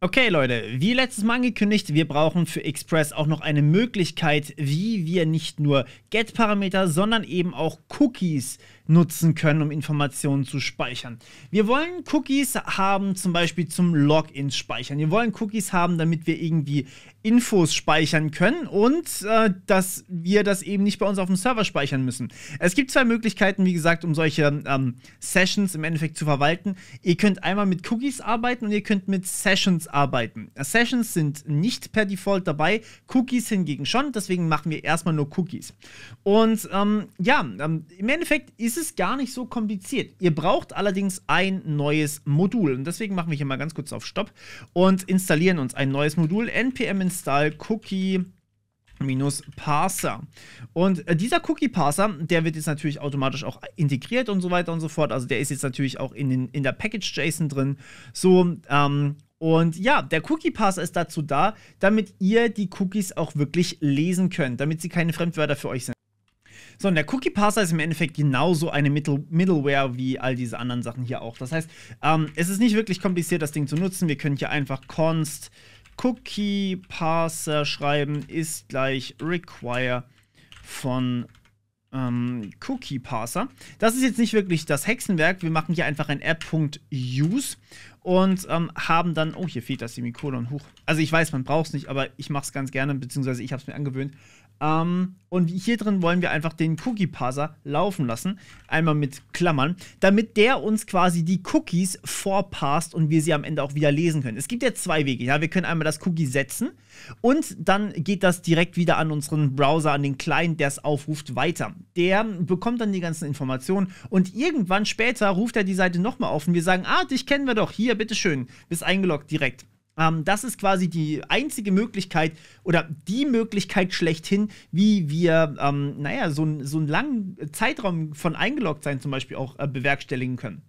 Okay, Leute, wie letztes Mal angekündigt, wir brauchen für Express auch noch eine Möglichkeit, wie wir nicht nur Get-Parameter, sondern eben auch Cookies nutzen können, um Informationen zu speichern. Wir wollen Cookies haben, zum Beispiel zum Login speichern. Wir wollen Cookies haben, damit wir irgendwie Infos speichern können und äh, dass wir das eben nicht bei uns auf dem Server speichern müssen. Es gibt zwei Möglichkeiten, wie gesagt, um solche ähm, Sessions im Endeffekt zu verwalten. Ihr könnt einmal mit Cookies arbeiten und ihr könnt mit Sessions arbeiten. Sessions sind nicht per Default dabei, Cookies hingegen schon, deswegen machen wir erstmal nur Cookies. Und ähm, ja, ähm, im Endeffekt ist ist gar nicht so kompliziert. Ihr braucht allerdings ein neues Modul. Und deswegen machen wir hier mal ganz kurz auf Stopp und installieren uns ein neues Modul. npm install cookie minus Parser. Und äh, dieser Cookie Parser, der wird jetzt natürlich automatisch auch integriert und so weiter und so fort. Also der ist jetzt natürlich auch in, den, in der Package.json drin. So, ähm, und ja, der Cookie Parser ist dazu da, damit ihr die Cookies auch wirklich lesen könnt, damit sie keine Fremdwörter für euch sind. So, und der Cookie Parser ist im Endeffekt genauso eine Middle Middleware wie all diese anderen Sachen hier auch. Das heißt, ähm, es ist nicht wirklich kompliziert, das Ding zu nutzen. Wir können hier einfach const Cookie Parser schreiben, ist gleich require von ähm, Cookie Parser. Das ist jetzt nicht wirklich das Hexenwerk. Wir machen hier einfach ein app.use und ähm, haben dann, oh, hier fehlt das Semikolon hoch. Also ich weiß, man braucht es nicht, aber ich mache es ganz gerne, beziehungsweise ich habe es mir angewöhnt. Ähm, und hier drin wollen wir einfach den Cookie-Parser laufen lassen. Einmal mit Klammern, damit der uns quasi die Cookies vorpasst und wir sie am Ende auch wieder lesen können. Es gibt ja zwei Wege. Ja? Wir können einmal das Cookie setzen und dann geht das direkt wieder an unseren Browser, an den Client, der es aufruft, weiter. Der bekommt dann die ganzen Informationen und irgendwann später ruft er die Seite nochmal auf und wir sagen, ah, dich kennen wir doch. Hier, bitteschön. Bist eingeloggt direkt. Ähm, das ist quasi die einzige Möglichkeit oder die Möglichkeit schlechthin, wie wir, ähm, naja, so, so einen langen Zeitraum von eingeloggt sein zum Beispiel auch äh, bewerkstelligen können.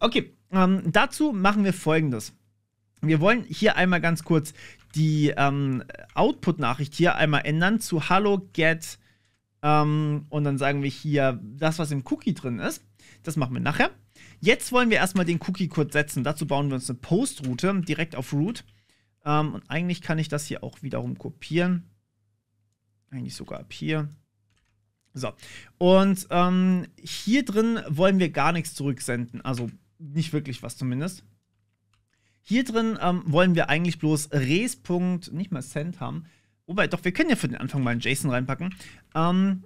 Okay, ähm, dazu machen wir folgendes. Wir wollen hier einmal ganz kurz die ähm, Output-Nachricht hier einmal ändern zu Hallo Get ähm, und dann sagen wir hier das, was im Cookie drin ist. Das machen wir nachher. Jetzt wollen wir erstmal den Cookie kurz setzen. Dazu bauen wir uns eine Post-Route direkt auf Root. Ähm, und eigentlich kann ich das hier auch wiederum kopieren. Eigentlich sogar ab hier. So, und ähm, hier drin wollen wir gar nichts zurücksenden. Also nicht wirklich was zumindest. Hier drin ähm, wollen wir eigentlich bloß res. nicht mal send haben. Wobei, doch, wir können ja für den Anfang mal einen JSON reinpacken. Ähm,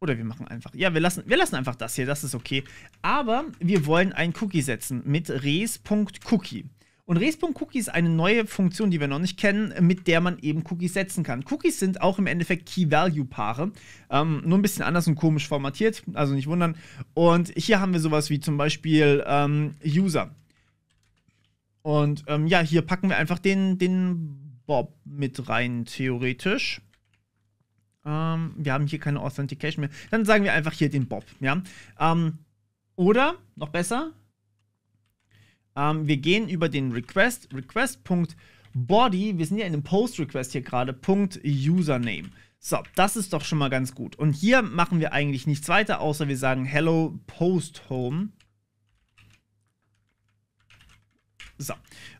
oder wir machen einfach. Ja, wir lassen, wir lassen einfach das hier, das ist okay. Aber wir wollen einen Cookie setzen mit res.cookie. Und Respawn Cookie ist eine neue Funktion, die wir noch nicht kennen, mit der man eben Cookies setzen kann. Cookies sind auch im Endeffekt Key-Value-Paare, ähm, nur ein bisschen anders und komisch formatiert, also nicht wundern. Und hier haben wir sowas wie zum Beispiel ähm, User. Und ähm, ja, hier packen wir einfach den, den Bob mit rein, theoretisch. Ähm, wir haben hier keine Authentication mehr. Dann sagen wir einfach hier den Bob, ja. Ähm, oder, noch besser, ähm, wir gehen über den Request, Request.body, wir sind ja in einem Post-Request hier gerade, Punkt Username. So, das ist doch schon mal ganz gut. Und hier machen wir eigentlich nichts weiter, außer wir sagen Hello Post Home. So.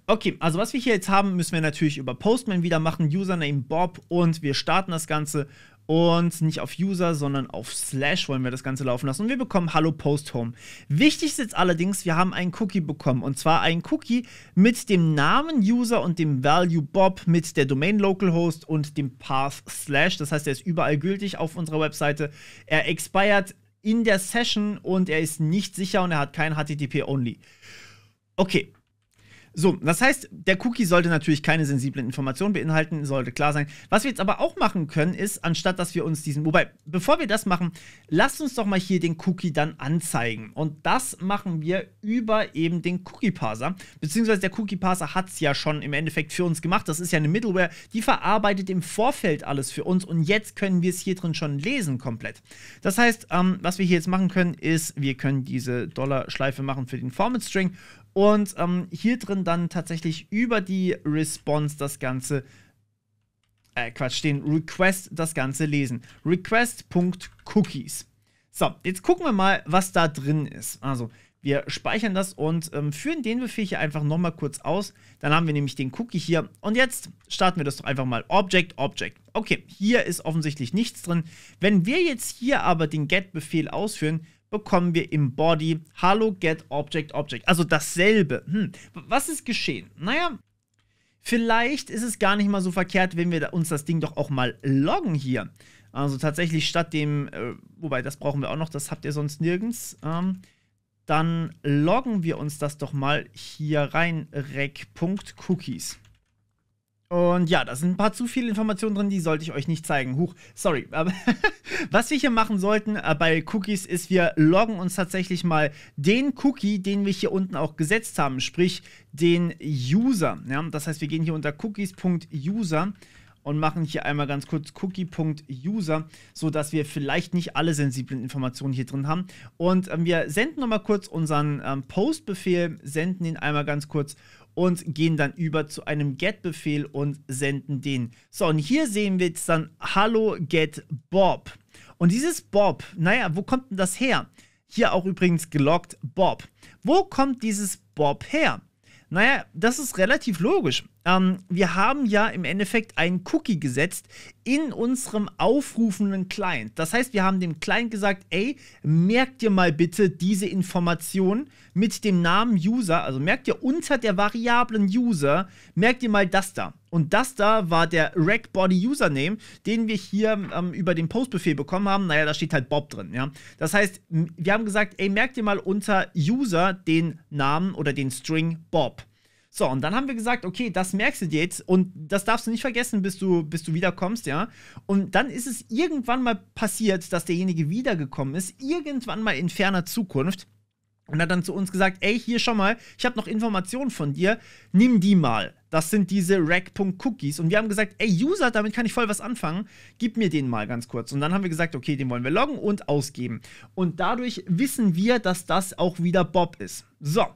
Okay, also was wir hier jetzt haben, müssen wir natürlich über Postman wieder machen, Username Bob und wir starten das Ganze und nicht auf User, sondern auf Slash wollen wir das Ganze laufen lassen. Und wir bekommen Hallo Post Home. Wichtig ist jetzt allerdings, wir haben einen Cookie bekommen. Und zwar einen Cookie mit dem Namen User und dem Value Bob, mit der Domain Localhost und dem Path Slash. Das heißt, er ist überall gültig auf unserer Webseite. Er expired in der Session und er ist nicht sicher und er hat kein HTTP-Only. Okay, so, das heißt, der Cookie sollte natürlich keine sensiblen Informationen beinhalten, sollte klar sein. Was wir jetzt aber auch machen können, ist, anstatt dass wir uns diesen, wobei, bevor wir das machen, lasst uns doch mal hier den Cookie dann anzeigen. Und das machen wir über eben den Cookie Parser. Beziehungsweise der Cookie Parser hat es ja schon im Endeffekt für uns gemacht. Das ist ja eine Middleware, die verarbeitet im Vorfeld alles für uns und jetzt können wir es hier drin schon lesen komplett. Das heißt, ähm, was wir hier jetzt machen können, ist, wir können diese Dollar-Schleife machen für den Format String und ähm, hier drin dann tatsächlich über die Response das Ganze, äh, Quatsch, den Request das Ganze lesen. Request.cookies. So, jetzt gucken wir mal, was da drin ist. Also, wir speichern das und ähm, führen den Befehl hier einfach nochmal kurz aus. Dann haben wir nämlich den Cookie hier. Und jetzt starten wir das doch einfach mal. Object, Object. Okay, hier ist offensichtlich nichts drin. Wenn wir jetzt hier aber den Get-Befehl ausführen, bekommen wir im Body Hallo Get Object Object. Also dasselbe. Hm. Was ist geschehen? Naja, vielleicht ist es gar nicht mal so verkehrt, wenn wir uns das Ding doch auch mal loggen hier. Also tatsächlich statt dem, äh, wobei das brauchen wir auch noch, das habt ihr sonst nirgends. Ähm, dann loggen wir uns das doch mal hier rein, rec.cookies. Und ja, da sind ein paar zu viele Informationen drin, die sollte ich euch nicht zeigen. Huch, sorry. Aber was wir hier machen sollten äh, bei Cookies ist, wir loggen uns tatsächlich mal den Cookie, den wir hier unten auch gesetzt haben, sprich den User. Ja? Das heißt, wir gehen hier unter cookies.user und machen hier einmal ganz kurz cookie.user, sodass wir vielleicht nicht alle sensiblen Informationen hier drin haben. Und ähm, wir senden nochmal kurz unseren ähm, Post-Befehl, senden ihn einmal ganz kurz und gehen dann über zu einem Get-Befehl und senden den. So, und hier sehen wir jetzt dann Hallo Get Bob. Und dieses Bob, naja, wo kommt denn das her? Hier auch übrigens gelockt Bob. Wo kommt dieses Bob her? Naja, das ist relativ logisch. Ähm, wir haben ja im Endeffekt einen Cookie gesetzt in unserem aufrufenden Client. Das heißt, wir haben dem Client gesagt, ey, merkt dir mal bitte diese Information mit dem Namen User, also merkt ihr unter der Variablen User, merkt ihr mal das da. Und das da war der RackBody Username, den wir hier ähm, über den Postbefehl bekommen haben. Naja, da steht halt Bob drin, ja. Das heißt, wir haben gesagt, ey, merkt ihr mal unter User den Namen oder den String Bob. So, und dann haben wir gesagt, okay, das merkst du dir jetzt und das darfst du nicht vergessen, bis du, bis du wiederkommst, ja. Und dann ist es irgendwann mal passiert, dass derjenige wiedergekommen ist, irgendwann mal in ferner Zukunft. Und hat dann zu uns gesagt, ey, hier schon mal, ich habe noch Informationen von dir, nimm die mal. Das sind diese Rack.Cookies. Und wir haben gesagt, ey, User, damit kann ich voll was anfangen. Gib mir den mal ganz kurz. Und dann haben wir gesagt, okay, den wollen wir loggen und ausgeben. Und dadurch wissen wir, dass das auch wieder Bob ist. So,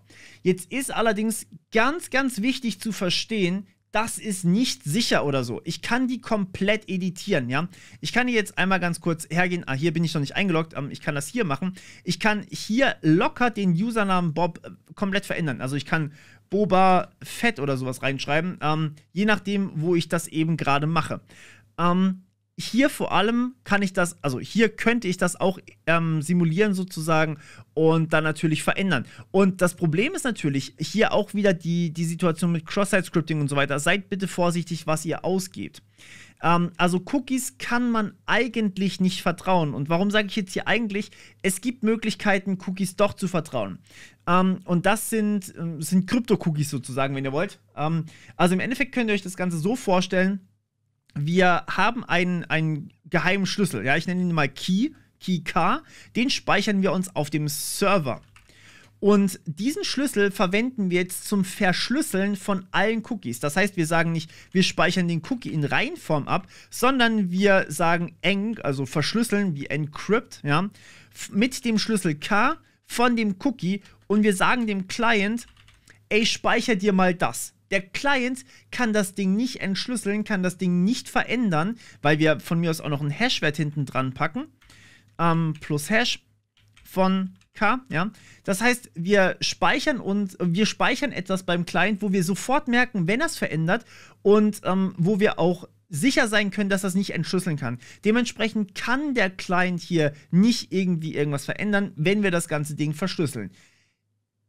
jetzt ist allerdings ganz, ganz wichtig zu verstehen, das ist nicht sicher oder so. Ich kann die komplett editieren, ja. Ich kann hier jetzt einmal ganz kurz hergehen. Ah, hier bin ich noch nicht eingeloggt. Ähm, ich kann das hier machen. Ich kann hier locker den Usernamen Bob äh, komplett verändern. Also ich kann Boba Fett oder sowas reinschreiben, ähm, je nachdem, wo ich das eben gerade mache. Ähm, hier vor allem kann ich das, also hier könnte ich das auch ähm, simulieren sozusagen und dann natürlich verändern. Und das Problem ist natürlich hier auch wieder die, die Situation mit Cross-Site-Scripting und so weiter. Seid bitte vorsichtig, was ihr ausgebt. Ähm, also Cookies kann man eigentlich nicht vertrauen. Und warum sage ich jetzt hier eigentlich? Es gibt Möglichkeiten, Cookies doch zu vertrauen. Ähm, und das sind, ähm, sind Krypto-Cookies sozusagen, wenn ihr wollt. Ähm, also im Endeffekt könnt ihr euch das Ganze so vorstellen, wir haben einen, einen geheimen Schlüssel. Ja, ich nenne ihn mal Key, Key K. Den speichern wir uns auf dem Server. Und diesen Schlüssel verwenden wir jetzt zum Verschlüsseln von allen Cookies. Das heißt, wir sagen nicht, wir speichern den Cookie in Reihenform ab, sondern wir sagen eng, also verschlüsseln wie encrypt, ja, mit dem Schlüssel K von dem Cookie und wir sagen dem Client, ey, speicher dir mal das. Der Client kann das Ding nicht entschlüsseln, kann das Ding nicht verändern, weil wir von mir aus auch noch einen Hash-Wert hinten dran packen. Ähm, plus Hash von K, ja. Das heißt, wir speichern und wir speichern etwas beim Client, wo wir sofort merken, wenn das verändert und ähm, wo wir auch sicher sein können, dass das nicht entschlüsseln kann. Dementsprechend kann der Client hier nicht irgendwie irgendwas verändern, wenn wir das ganze Ding verschlüsseln.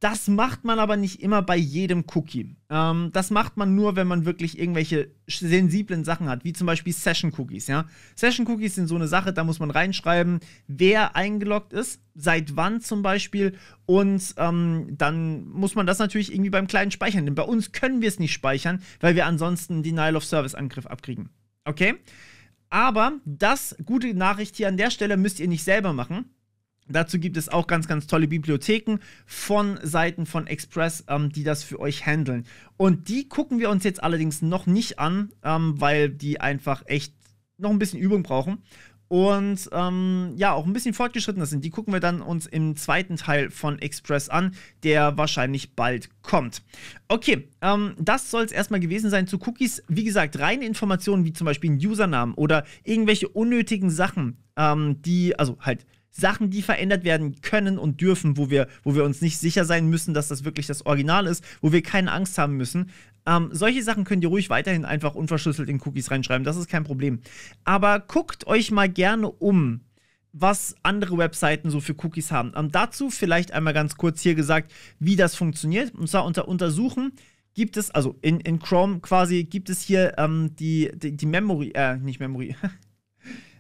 Das macht man aber nicht immer bei jedem Cookie. Ähm, das macht man nur, wenn man wirklich irgendwelche sensiblen Sachen hat, wie zum Beispiel Session-Cookies. Ja? Session-Cookies sind so eine Sache, da muss man reinschreiben, wer eingeloggt ist, seit wann zum Beispiel. Und ähm, dann muss man das natürlich irgendwie beim Kleinen speichern. Denn bei uns können wir es nicht speichern, weil wir ansonsten Denial-of-Service-Angriff abkriegen. Okay? Aber das, gute Nachricht hier an der Stelle, müsst ihr nicht selber machen Dazu gibt es auch ganz, ganz tolle Bibliotheken von Seiten von Express, ähm, die das für euch handeln. Und die gucken wir uns jetzt allerdings noch nicht an, ähm, weil die einfach echt noch ein bisschen Übung brauchen und ähm, ja, auch ein bisschen fortgeschrittener sind. Die gucken wir dann uns im zweiten Teil von Express an, der wahrscheinlich bald kommt. Okay, ähm, das soll es erstmal gewesen sein zu Cookies. Wie gesagt, reine Informationen wie zum Beispiel einen Username oder irgendwelche unnötigen Sachen, ähm, die, also halt Sachen, die verändert werden können und dürfen, wo wir, wo wir uns nicht sicher sein müssen, dass das wirklich das Original ist, wo wir keine Angst haben müssen. Ähm, solche Sachen könnt ihr ruhig weiterhin einfach unverschlüsselt in Cookies reinschreiben, das ist kein Problem. Aber guckt euch mal gerne um, was andere Webseiten so für Cookies haben. Ähm, dazu vielleicht einmal ganz kurz hier gesagt, wie das funktioniert. Und zwar unter Untersuchen gibt es, also in, in Chrome quasi, gibt es hier ähm, die, die, die Memory, äh, nicht Memory,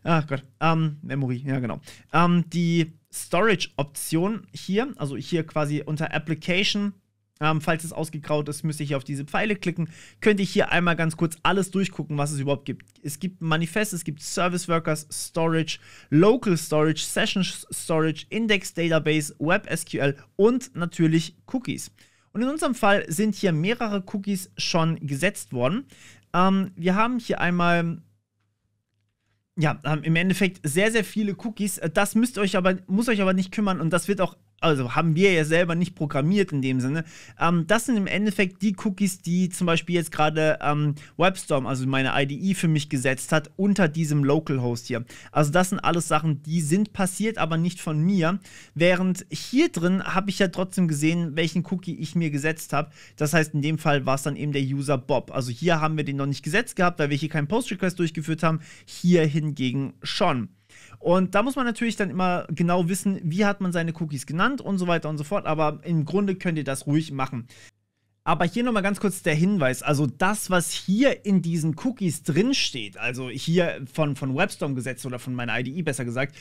ach Gott, ähm, Memory, ja genau. Ähm, die Storage-Option hier, also hier quasi unter Application, ähm, falls es ausgegraut ist, müsste ich hier auf diese Pfeile klicken. Könnte ich hier einmal ganz kurz alles durchgucken, was es überhaupt gibt. Es gibt Manifest, es gibt Service Workers, Storage, Local Storage, Session Storage, Index Database, Web SQL und natürlich Cookies. Und in unserem Fall sind hier mehrere Cookies schon gesetzt worden. Ähm, wir haben hier einmal ja, ähm, im Endeffekt sehr, sehr viele Cookies. Äh, das müsst euch aber, muss euch aber nicht kümmern und das wird auch also haben wir ja selber nicht programmiert in dem Sinne. Ähm, das sind im Endeffekt die Cookies, die zum Beispiel jetzt gerade ähm, WebStorm, also meine IDE für mich gesetzt hat, unter diesem Localhost hier. Also das sind alles Sachen, die sind passiert, aber nicht von mir. Während hier drin habe ich ja trotzdem gesehen, welchen Cookie ich mir gesetzt habe. Das heißt, in dem Fall war es dann eben der User Bob. Also hier haben wir den noch nicht gesetzt gehabt, weil wir hier keinen Post-Request durchgeführt haben. Hier hingegen schon. Und da muss man natürlich dann immer genau wissen, wie hat man seine Cookies genannt und so weiter und so fort. Aber im Grunde könnt ihr das ruhig machen. Aber hier nochmal ganz kurz der Hinweis. Also das, was hier in diesen Cookies drinsteht, also hier von, von WebStorm gesetzt oder von meiner IDE besser gesagt,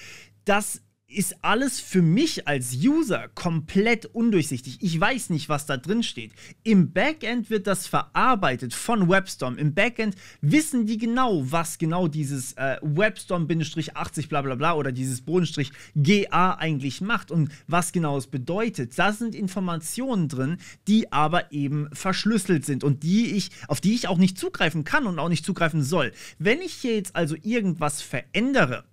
das ist alles für mich als User komplett undurchsichtig. Ich weiß nicht, was da drin steht. Im Backend wird das verarbeitet von WebStorm. Im Backend wissen die genau, was genau dieses äh, WebStorm-80 bla bla bla oder dieses Bodenstrich GA eigentlich macht und was genau es bedeutet. Da sind Informationen drin, die aber eben verschlüsselt sind und die ich, auf die ich auch nicht zugreifen kann und auch nicht zugreifen soll. Wenn ich hier jetzt also irgendwas verändere,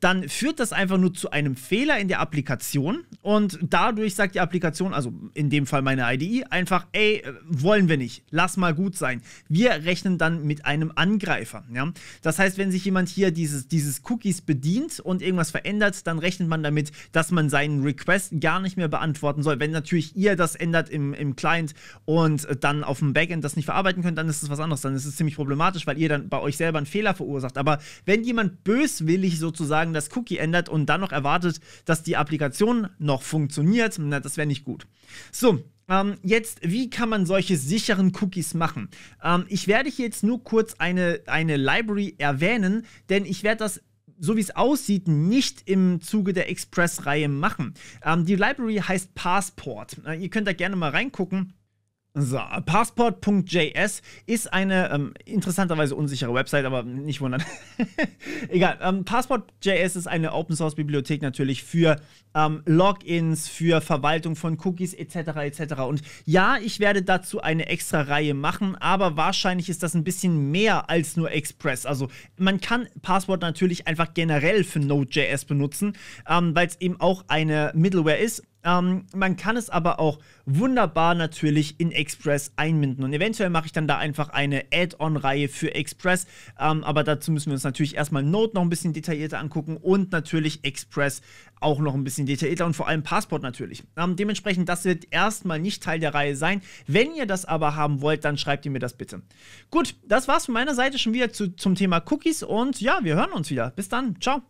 dann führt das einfach nur zu einem Fehler in der Applikation und dadurch sagt die Applikation, also in dem Fall meine IDE, einfach, ey, äh, wollen wir nicht, lass mal gut sein. Wir rechnen dann mit einem Angreifer. Ja? Das heißt, wenn sich jemand hier dieses, dieses Cookies bedient und irgendwas verändert, dann rechnet man damit, dass man seinen Request gar nicht mehr beantworten soll. Wenn natürlich ihr das ändert im, im Client und dann auf dem Backend das nicht verarbeiten könnt, dann ist es was anderes. Dann ist es ziemlich problematisch, weil ihr dann bei euch selber einen Fehler verursacht. Aber wenn jemand böswillig sozusagen sozusagen das Cookie ändert und dann noch erwartet, dass die Applikation noch funktioniert. Na, das wäre nicht gut. So, ähm, jetzt, wie kann man solche sicheren Cookies machen? Ähm, ich werde hier jetzt nur kurz eine, eine Library erwähnen, denn ich werde das so wie es aussieht, nicht im Zuge der Express-Reihe machen. Ähm, die Library heißt Passport. Äh, ihr könnt da gerne mal reingucken. So, passport.js ist eine ähm, interessanterweise unsichere Website, aber nicht wundern. Egal, ähm, passport.js ist eine Open Source Bibliothek natürlich für ähm, Logins, für Verwaltung von Cookies etc. etc. Und ja, ich werde dazu eine extra Reihe machen, aber wahrscheinlich ist das ein bisschen mehr als nur Express. Also man kann Passport natürlich einfach generell für Node.js benutzen, ähm, weil es eben auch eine Middleware ist ähm, man kann es aber auch wunderbar natürlich in Express einbinden. Und eventuell mache ich dann da einfach eine Add-on-Reihe für Express. Ähm, aber dazu müssen wir uns natürlich erstmal Node noch ein bisschen detaillierter angucken und natürlich Express auch noch ein bisschen detaillierter und vor allem Passport natürlich. Ähm, dementsprechend, das wird erstmal nicht Teil der Reihe sein. Wenn ihr das aber haben wollt, dann schreibt ihr mir das bitte. Gut, das war's von meiner Seite schon wieder zu, zum Thema Cookies und ja, wir hören uns wieder. Bis dann. Ciao.